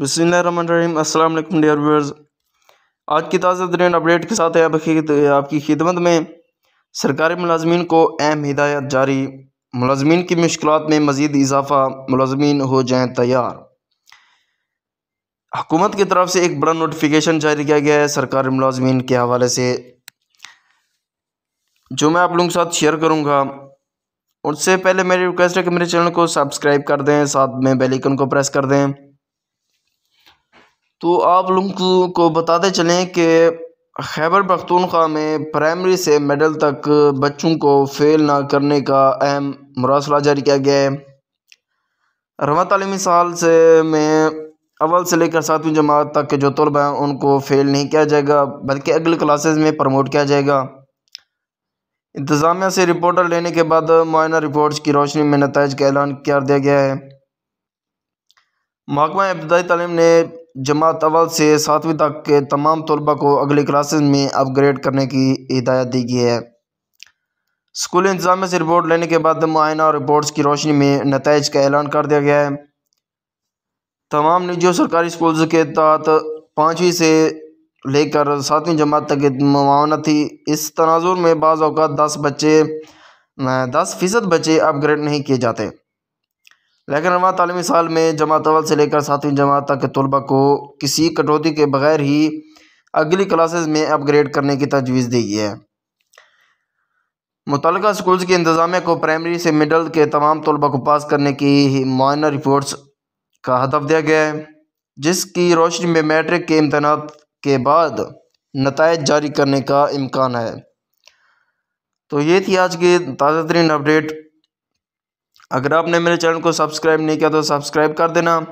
बसमीम अस्सलाम वालेकुम डियर व्यूअर्स आज की ताज़ा तरीन अपडेट के साथ है आपकी खिदमत में सरकारी मुलाजमीन को अहम हिदायत जारी मुलाजमीन की मुश्किल में मज़ीद इजाफा मुलाजमीन हो जाएँ तैयार हुकूमत की तरफ से एक बड़ा नोटिफिकेशन जारी किया गया है सरकारी मुलाजमीन के हवाले से जो मैं आप लोगों के साथ शेयर करूँगा उससे पहले मेरी रिक्वेस्ट है कि मेरे चैनल को सब्सक्राइब कर दें साथ में बेल आइकन को प्रेस कर दें तो आप लोगों को बताते चलें कि खैबर पख्तूनख्वा में प्राइमरी से मिडल तक बच्चों को फेल ना करने का अहम मरासला जारी किया गया है रवा तलीमी साल से में अव्वल से लेकर सातवीं जमात तक के जो तलबा हैं उनको फ़ेल नहीं किया जाएगा बल्कि अगले क्लासेस में प्रमोट किया जाएगा इंतज़ामिया से रिपोर्टर लेने के बाद मुआयना रिपोर्ट्स की रोशनी में नतज का ऐलान कर दिया गया है महकमा इब्तदाई तलीम ने जमात अवल से सातवीं तक के तमाम तलबा को अगली क्लासेस में अपग्रेड करने की हिदायत दी गई है स्कूल इंतजाम से रिपोर्ट लेने के बाद मुआयना और रिपोर्ट्स की रोशनी में नतज का ऐलान कर दिया गया है तमाम निजी और सरकारी स्कूल्स के तहत पाँचवीं से लेकर सातवीं जमात तक थी इस तनाजुर में बाज़ात दस बच्चे दस फ़ीसद बच्चे अपग्रेड नहीं किए जाते लेकिन रवा तालीमी साल में जमात अवल से लेकर सातवीं जमात तक के तलबा को किसी कटौती के बगैर ही अगली क्लासेस में अपग्रेड करने की तजवीज़ दी है मुतल स्कूल्स के इंतज़ामिया को प्राइमरी से मिडल के तमाम तलबा को पास करने की मायना रिपोर्ट्स का हदफ दिया गया है जिसकी रोशनी में मैट्रिक के इम्तहान के बाद नतज जारी करने का इम्कान है तो ये थी आज की ताज़ा तरीन अपडेट अगर आपने मेरे चैनल को सब्सक्राइब नहीं किया तो सब्सक्राइब कर देना